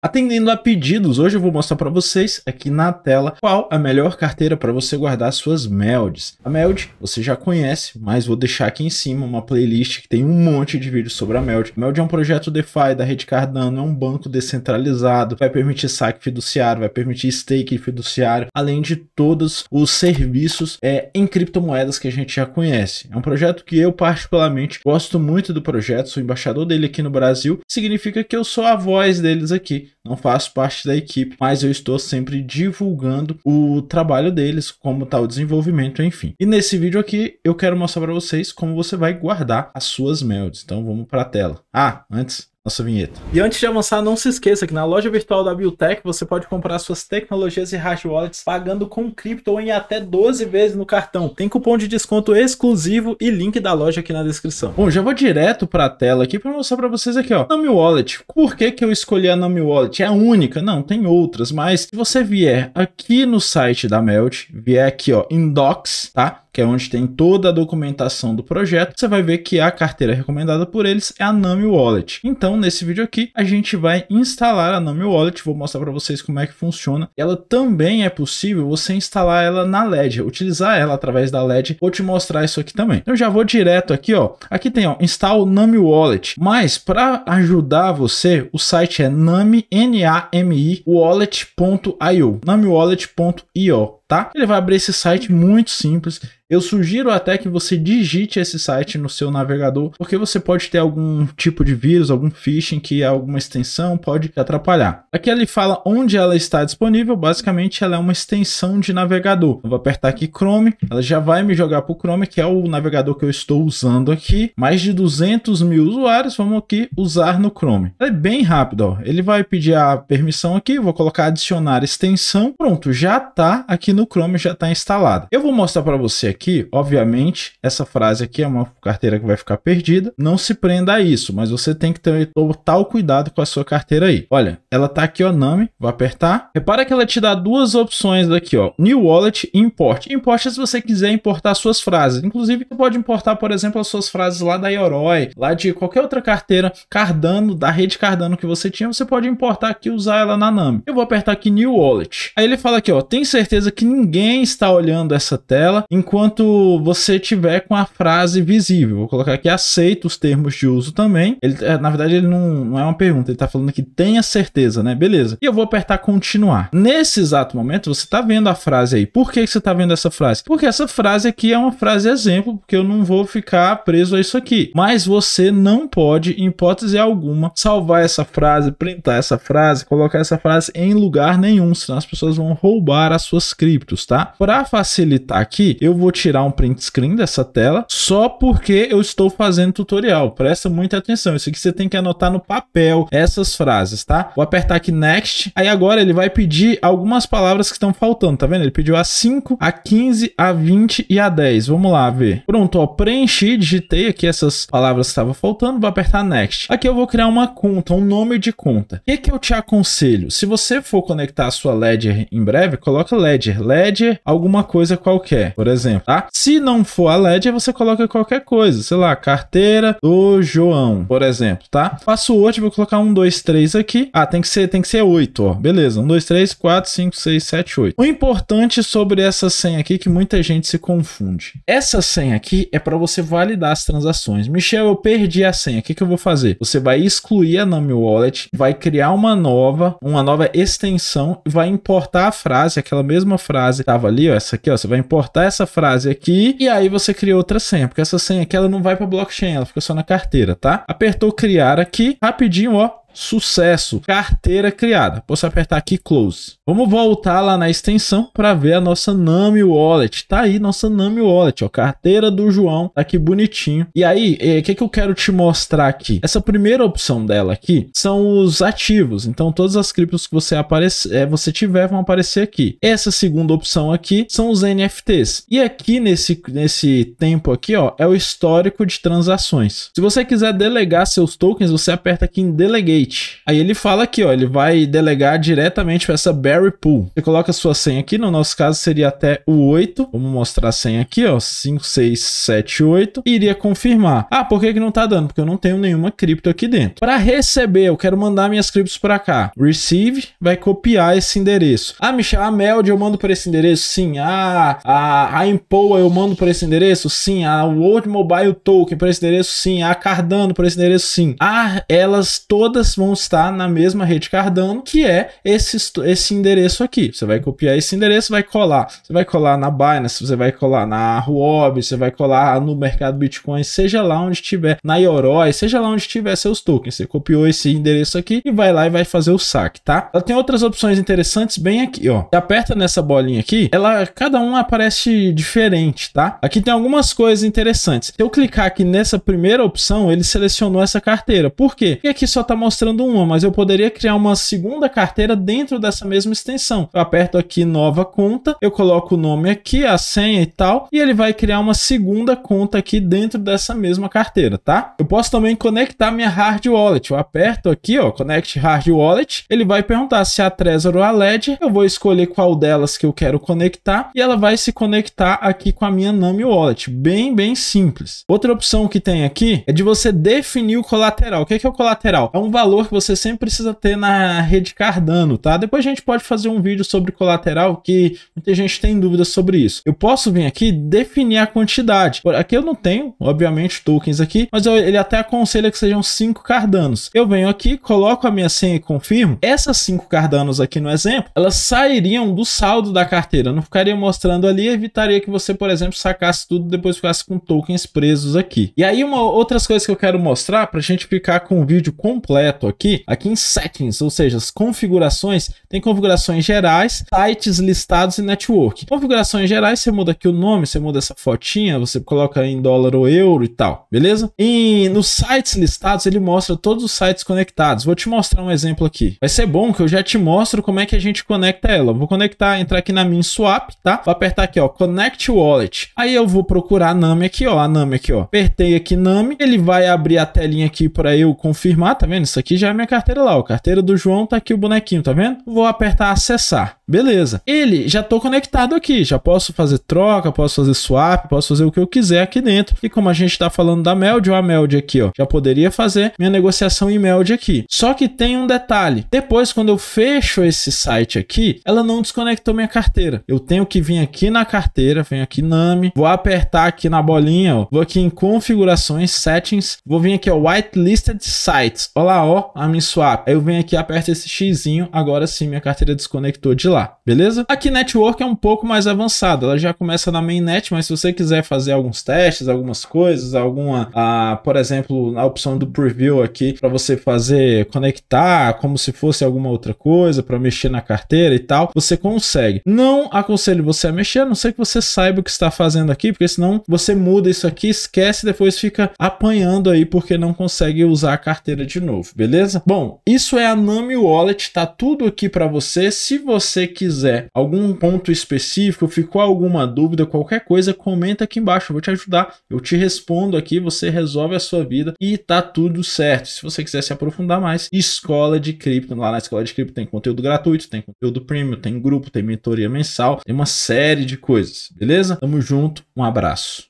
Atendendo a pedidos, hoje eu vou mostrar para vocês aqui na tela qual a melhor carteira para você guardar suas melds. A meld você já conhece, mas vou deixar aqui em cima uma playlist que tem um monte de vídeos sobre a meld. A meld é um projeto DeFi da rede Cardano, é um banco descentralizado, vai permitir saque fiduciário, vai permitir stake fiduciário, além de todos os serviços é, em criptomoedas que a gente já conhece. É um projeto que eu particularmente gosto muito do projeto, sou embaixador dele aqui no Brasil, significa que eu sou a voz deles aqui não faço parte da equipe, mas eu estou sempre divulgando o trabalho deles, como está o desenvolvimento, enfim. E nesse vídeo aqui eu quero mostrar para vocês como você vai guardar as suas melds. Então vamos para a tela. Ah, antes nossa vinheta. E antes de avançar, não se esqueça que na loja virtual da Biotech você pode comprar suas tecnologias e hash wallets pagando com cripto ou em até 12 vezes no cartão. Tem cupom de desconto exclusivo e link da loja aqui na descrição. Bom, já vou direto para a tela aqui para mostrar para vocês aqui, ó. Nami Wallet. Por que que eu escolhi a Nami Wallet? É a única? Não, tem outras, mas se você vier aqui no site da Melt, vier aqui, ó, em Docs, tá? que é onde tem toda a documentação do projeto, você vai ver que a carteira recomendada por eles é a Nami Wallet. Então, nesse vídeo aqui, a gente vai instalar a Nami Wallet, vou mostrar para vocês como é que funciona. Ela também é possível você instalar ela na Ledger, utilizar ela através da Ledger. Vou te mostrar isso aqui também. Então, já vou direto aqui, ó. Aqui tem, ó, install Nami Wallet. Mas para ajudar você, o site é nami, N-A-M-I, wallet.io, namiwallet.io tá? Ele vai abrir esse site muito simples. Eu sugiro até que você digite esse site no seu navegador, porque você pode ter algum tipo de vírus, algum phishing que alguma extensão pode te atrapalhar. Aqui ele fala onde ela está disponível, basicamente ela é uma extensão de navegador. Eu vou apertar aqui Chrome, ela já vai me jogar para o Chrome, que é o navegador que eu estou usando aqui. Mais de 200 mil usuários, vamos aqui usar no Chrome. Ela é bem rápido, ó. ele vai pedir a permissão aqui, vou colocar adicionar extensão, pronto, já está aqui no no Chrome já está instalada. Eu vou mostrar para você aqui, obviamente, essa frase aqui é uma carteira que vai ficar perdida. Não se prenda a isso, mas você tem que ter total cuidado com a sua carteira aí. Olha, ela está aqui, ó, Name, vou apertar. Repara que ela te dá duas opções daqui, ó, New Wallet e Import. Import é se você quiser importar suas frases. Inclusive, você pode importar, por exemplo, as suas frases lá da Yoroi, lá de qualquer outra carteira Cardano, da rede Cardano que você tinha, você pode importar aqui e usar ela na Name. Eu vou apertar aqui New Wallet. Aí ele fala aqui, ó, tem certeza que ninguém está olhando essa tela enquanto você tiver com a frase visível. Vou colocar aqui aceita os termos de uso também. Ele, é, na verdade, ele não, não é uma pergunta, ele está falando que tenha certeza, né? Beleza. E eu vou apertar continuar. Nesse exato momento, você está vendo a frase aí. Por que, que você está vendo essa frase? Porque essa frase aqui é uma frase exemplo, porque eu não vou ficar preso a isso aqui. Mas você não pode, em hipótese alguma, salvar essa frase, printar essa frase, colocar essa frase em lugar nenhum, senão as pessoas vão roubar as suas criptas criptos, tá? Para facilitar aqui, eu vou tirar um print screen dessa tela só porque eu estou fazendo tutorial. Presta muita atenção. Isso aqui você tem que anotar no papel essas frases, tá? Vou apertar aqui next. Aí agora ele vai pedir algumas palavras que estão faltando, tá vendo? Ele pediu a 5, a 15, a 20 e a 10. Vamos lá ver. Pronto, ó, preenchi, digitei aqui essas palavras que estavam faltando, vou apertar next. Aqui eu vou criar uma conta, um nome de conta. O que, que eu te aconselho? Se você for conectar a sua Ledger em breve, coloca Ledger, Ledger, alguma coisa qualquer, por exemplo, tá? Se não for a Ledger, você coloca qualquer coisa, sei lá, carteira do João, por exemplo, tá? Faço hoje, vou colocar um, dois, três aqui. Ah, tem que ser, tem que ser oito, ó. Beleza, um, dois, três, quatro, cinco, seis, sete, oito. O importante sobre essa senha aqui é que muita gente se confunde. Essa senha aqui é para você validar as transações. Michel, eu perdi a senha, o que, que eu vou fazer? Você vai excluir a Nami Wallet, vai criar uma nova, uma nova extensão, vai importar a frase, aquela mesma frase frase tava ali, ó, essa aqui, ó, você vai importar essa frase aqui e aí você cria outra senha, porque essa senha aqui ela não vai para blockchain, ela fica só na carteira, tá? Apertou criar aqui, rapidinho, ó, sucesso, carteira criada. Posso apertar aqui close. Vamos voltar lá na extensão para ver a nossa Nami Wallet. Tá aí nossa Nami Wallet, ó, carteira do João, tá aqui bonitinho. E aí, o eh, que que eu quero te mostrar aqui? Essa primeira opção dela aqui são os ativos. Então todas as criptos que você aparece, é, você tiver vão aparecer aqui. Essa segunda opção aqui são os NFTs. E aqui nesse nesse tempo aqui, ó, é o histórico de transações. Se você quiser delegar seus tokens, você aperta aqui em delegate Aí ele fala aqui, ó, ele vai delegar diretamente para essa Barry Pool. Você coloca a sua senha aqui, no nosso caso seria até o 8. Vamos mostrar a senha aqui, ó, 5, 6, 7, 8. E iria confirmar. Ah, por que, que não tá dando? Porque eu não tenho nenhuma cripto aqui dentro. Para receber, eu quero mandar minhas criptos para cá. Receive vai copiar esse endereço. Ah, Michel, a Meld eu mando para esse endereço? Sim. Ah, a, a Impoa eu mando para esse endereço? Sim. A World Mobile Token para esse endereço? Sim. A Cardano para esse endereço? Sim. Ah, elas todas todas vão estar na mesma rede Cardano, que é esse, esse endereço aqui. Você vai copiar esse endereço, vai colar. Você vai colar na Binance, você vai colar na Huobi, você vai colar no mercado Bitcoin, seja lá onde tiver, na Yoroi, seja lá onde tiver seus tokens. Você copiou esse endereço aqui e vai lá e vai fazer o saque, tá? Ela tem outras opções interessantes bem aqui, ó. Você aperta nessa bolinha aqui, ela cada uma aparece diferente, tá? Aqui tem algumas coisas interessantes. Se eu clicar aqui nessa primeira opção, ele selecionou essa carteira. Por quê? Porque aqui só tá mostrando cadastrando uma, mas eu poderia criar uma segunda carteira dentro dessa mesma extensão. Eu aperto aqui nova conta, eu coloco o nome aqui, a senha e tal, e ele vai criar uma segunda conta aqui dentro dessa mesma carteira, tá? Eu posso também conectar minha hard wallet. Eu aperto aqui, ó, connect hard wallet, ele vai perguntar se a Trezor ou a Ledger, eu vou escolher qual delas que eu quero conectar e ela vai se conectar aqui com a minha Nami Wallet, bem, bem simples. Outra opção que tem aqui é de você definir o colateral. O que é, que é o colateral? É um valor valor que você sempre precisa ter na rede Cardano, tá? Depois a gente pode fazer um vídeo sobre colateral, que muita gente tem dúvidas sobre isso. Eu posso vir aqui definir a quantidade. Aqui eu não tenho, obviamente, tokens aqui, mas eu, ele até aconselha que sejam 5 Cardanos. Eu venho aqui, coloco a minha senha e confirmo. Essas 5 Cardanos aqui no exemplo, elas sairiam do saldo da carteira, não ficaria mostrando ali, evitaria que você, por exemplo, sacasse tudo depois ficasse com tokens presos aqui. E aí, uma outras coisas que eu quero mostrar para a gente ficar com o vídeo completo direto aqui, aqui em settings, ou seja, as configurações, tem configurações gerais, sites listados e network. Configurações gerais, você muda aqui o nome, você muda essa fotinha, você coloca em dólar ou euro e tal, beleza? E nos sites listados, ele mostra todos os sites conectados. Vou te mostrar um exemplo aqui. Vai ser bom que eu já te mostro como é que a gente conecta ela. Vou conectar, entrar aqui na minha swap, tá? Vou apertar aqui, ó, Connect Wallet. Aí eu vou procurar a Nami aqui, ó, a Nami aqui, ó. Apertei aqui Nami, ele vai abrir a telinha aqui para eu confirmar, tá vendo? Isso aqui Aqui já é minha carteira lá, o Carteira do João tá aqui o bonequinho, tá vendo? Vou apertar acessar. Beleza. Ele, já estou conectado aqui, já posso fazer troca, posso fazer swap, posso fazer o que eu quiser aqui dentro. E como a gente está falando da Meld, ou a Meld aqui, ó, já poderia fazer minha negociação em Meld aqui. Só que tem um detalhe. Depois, quando eu fecho esse site aqui, ela não desconectou minha carteira. Eu tenho que vir aqui na carteira, venho aqui Name, vou apertar aqui na bolinha, ó, vou aqui em configurações, settings, vou vir aqui, ó, whitelisted sites. Olha lá, ó, a minha swap. Aí eu venho aqui, aperto esse xizinho, agora sim minha carteira desconectou de lá lá, beleza? Aqui Network é um pouco mais avançado. ela já começa na mainnet, mas se você quiser fazer alguns testes, algumas coisas, alguma, ah, por exemplo, a opção do preview aqui para você fazer conectar como se fosse alguma outra coisa para mexer na carteira e tal, você consegue. Não aconselho você a mexer, a não ser que você saiba o que está fazendo aqui, porque senão você muda isso aqui, esquece e depois fica apanhando aí porque não consegue usar a carteira de novo, beleza? Bom, isso é a Nami Wallet, tá tudo aqui para você. Se você quiser algum ponto específico, ficou alguma dúvida, qualquer coisa, comenta aqui embaixo, eu vou te ajudar, eu te respondo aqui, você resolve a sua vida e tá tudo certo. Se você quiser se aprofundar mais, escola de cripto, lá na escola de cripto tem conteúdo gratuito, tem conteúdo premium, tem grupo, tem mentoria mensal, tem uma série de coisas, beleza? Tamo junto, um abraço.